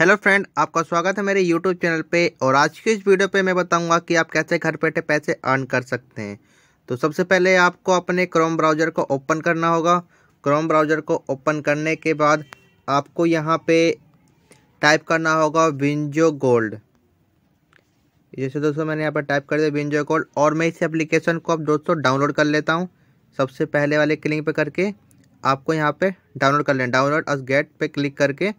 hello friend आपका स्वागत है मेरे यूट्यूब चैनल पे और आज की इस वीडियो पे मैं बताऊंगा कि आप कैसे घर बैठे पैसे अर्न कर सकते हैं तो सबसे पहले आपको अपने क्रोम ब्राउज़र को ओपन करना होगा क्रोम ब्राउज़र को ओपन करने के बाद आपको यहाँ पे टाइप करना होगा विंजो गोल्ड जैसे दोस्तों मैंने यहाँ पर टाइप कर दिया विंजो गोल्ड और मैं इस एप्लीकेशन को अब दोस्तों डाउनलोड कर लेता हूँ सबसे पहले वाले क्लिंक पर करके आपको यहाँ पर डाउनलोड कर लें डाउनलोड अस गेट पर क्लिक करके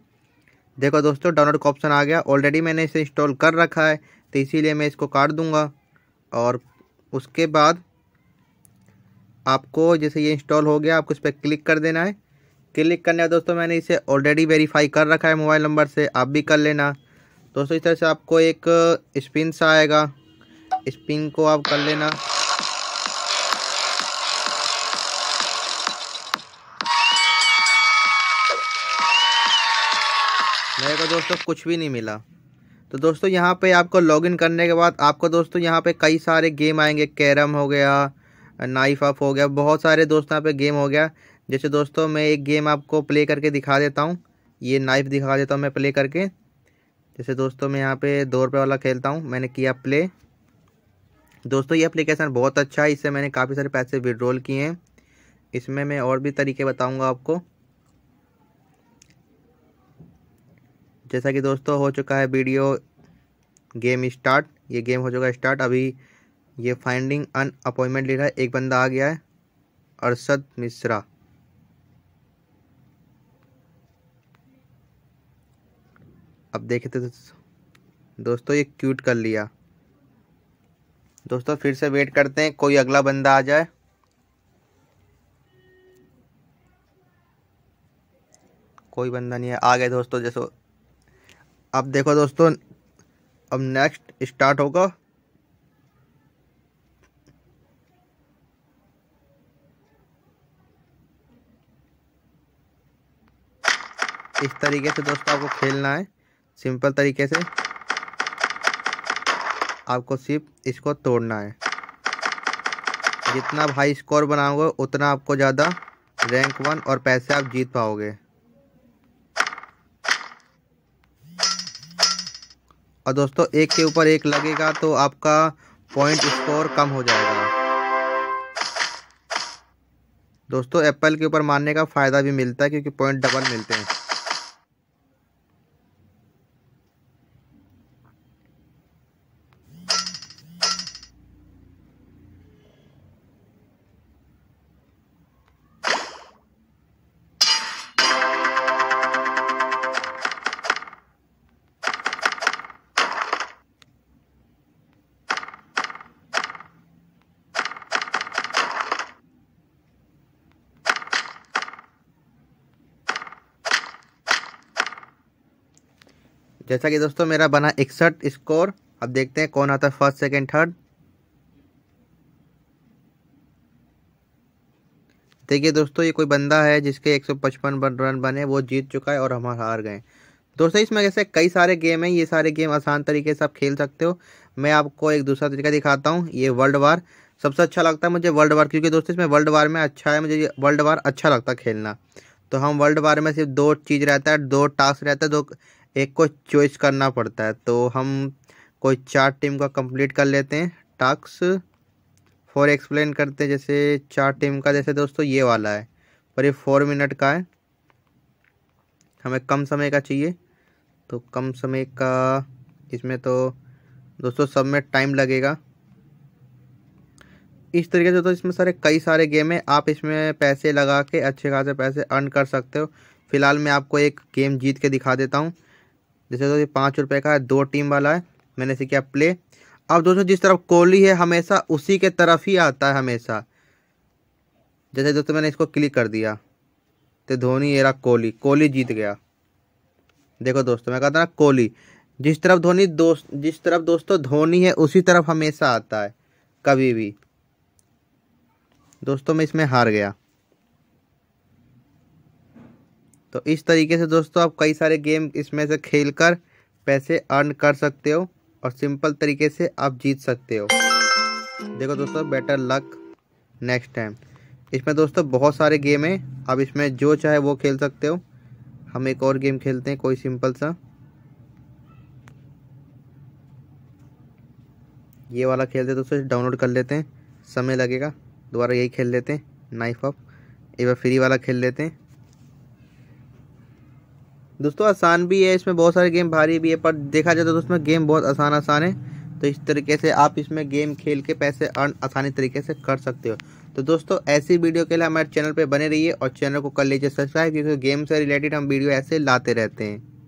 देखो दोस्तों डाउनलोड का ऑप्शन आ गया ऑलरेडी मैंने इसे इंस्टॉल कर रखा है तो इसीलिए मैं इसको काट दूंगा और उसके बाद आपको जैसे ये इंस्टॉल हो गया आपको इस पर क्लिक कर देना है क्लिक करने का दोस्तों मैंने इसे ऑलरेडी वेरीफाई कर रखा है मोबाइल नंबर से आप भी कर लेना दोस्तों इस तरह से आपको एक स्पिन सा आएगा स्पिन को आप कर लेना मेरे को दोस्तों कुछ भी नहीं मिला तो दोस्तों यहाँ पे आपको लॉगिन करने के बाद आपको दोस्तों यहाँ पे कई सारे गेम आएंगे कैरम हो गया नाइफ अप हो गया बहुत सारे दोस्तों यहाँ पे गेम हो गया जैसे दोस्तों मैं एक गेम आपको प्ले करके दिखा देता हूँ ये नाइफ दिखा देता हूँ मैं प्ले करके जैसे दोस्तों मैं यहाँ पे दो रुपये वाला खेलता हूँ मैंने किया प्ले दोस्तों ये अप्लीकेशन बहुत अच्छा है इससे मैंने काफ़ी सारे पैसे विड्रॉल किए हैं इसमें मैं और भी तरीके बताऊँगा आपको जैसा कि दोस्तों हो चुका है वीडियो गेम स्टार्ट ये गेम हो चुका है स्टार्ट अभी ये फाइंडिंग अन अपॉइंटमेंट ले रहा है एक बंदा आ गया है अरशद मिश्रा अब देखते दोस्तों ये क्यूट कर लिया दोस्तों फिर से वेट करते हैं कोई अगला बंदा आ जाए कोई बंदा नहीं है आ गए दोस्तों जैसो अब देखो दोस्तों अब नेक्स्ट स्टार्ट होगा इस तरीके से दोस्तों आपको खेलना है सिंपल तरीके से आपको सिर्फ इसको तोड़ना है जितना हाई स्कोर बनाओगे उतना आपको ज़्यादा रैंक वन और पैसे आप जीत पाओगे और दोस्तों एक के ऊपर एक लगेगा तो आपका पॉइंट स्कोर कम हो जाएगा दोस्तों एप्पल के ऊपर मारने का फ़ायदा भी मिलता है क्योंकि पॉइंट डबल मिलते हैं जैसा कि दोस्तों मेरा बना इकसठ स्कोर अब देखते हैं कौन आता है फर्स्ट सेकेंड थर्ड देखिए दोस्तों ये कोई बंदा है जिसके 155 रन बने वो जीत चुका है और हम हार गए दोस्तों इसमें जैसे कई सारे गेम हैं ये सारे गेम आसान तरीके से आप खेल सकते हो मैं आपको एक दूसरा तरीका दिखाता हूँ ये वर्ल्ड वार सबसे अच्छा लगता है मुझे वर्ल्ड वार क्योंकि दोस्तों इसमें वर्ल्ड वार में अच्छा है मुझे वर्ल्ड वार अच्छा लगता है खेलना तो हम वर्ल्ड वार में सिर्फ दो चीज़ रहता है दो टास्क रहता है दो एक को चॉइस करना पड़ता है तो हम कोई चार टीम का कंप्लीट कर लेते हैं टास्क फॉर एक्सप्लेन करते हैं जैसे चार टीम का जैसे दोस्तों ये वाला है पर ये फोर मिनट का है हमें कम समय का चाहिए तो कम समय का इसमें तो दोस्तों सब में टाइम लगेगा इस तरीके से तो इसमें सारे कई सारे गेम हैं आप इसमें पैसे लगा के अच्छे खासे पैसे अर्न कर सकते हो फिलहाल मैं आपको एक गेम जीत के दिखा देता हूँ जैसे दोस्तों पाँच रुपये का है दो टीम वाला है मैंने इसे किया प्ले अब दोस्तों जिस तरफ कोहली है हमेशा उसी के तरफ ही आता है हमेशा जैसे दोस्तों मैंने इसको क्लिक कर दिया तो धोनी एरा कोहली कोहली जीत गया देखो दोस्तों मैं कहता ना कोहली जिस तरफ धोनी दोस्त जिस तरफ दोस्तों धोनी है उसी तरफ हमेशा आता है कभी भी दोस्तों मैं इसमें हार गया तो इस तरीके से दोस्तों आप कई सारे गेम इसमें से खेल कर पैसे अर्न कर सकते हो और सिंपल तरीके से आप जीत सकते हो देखो दोस्तों बेटर लक नेक्स्ट टाइम इसमें दोस्तों बहुत सारे गेम हैं आप इसमें जो चाहे वो खेल सकते हो हम एक और गेम खेलते हैं कोई सिंपल सा ये वाला खेलते दोस्तों डाउनलोड कर लेते हैं समय लगेगा दोबारा यही खेल लेते हैं नाइफ अप एक बार फ्री वाला खेल लेते हैं दोस्तों आसान भी है इसमें बहुत सारे गेम भारी भी है पर देखा जाए तो उसमें गेम बहुत आसान आसान है तो इस तरीके से आप इसमें गेम खेल के पैसे अर्न आसानी तरीके से कर सकते हो तो दोस्तों ऐसी वीडियो के लिए हमारे चैनल पर बने रहिए और चैनल को कर लीजिए सब्सक्राइब क्योंकि गेम से रिलेटेड हम वीडियो ऐसे लाते रहते हैं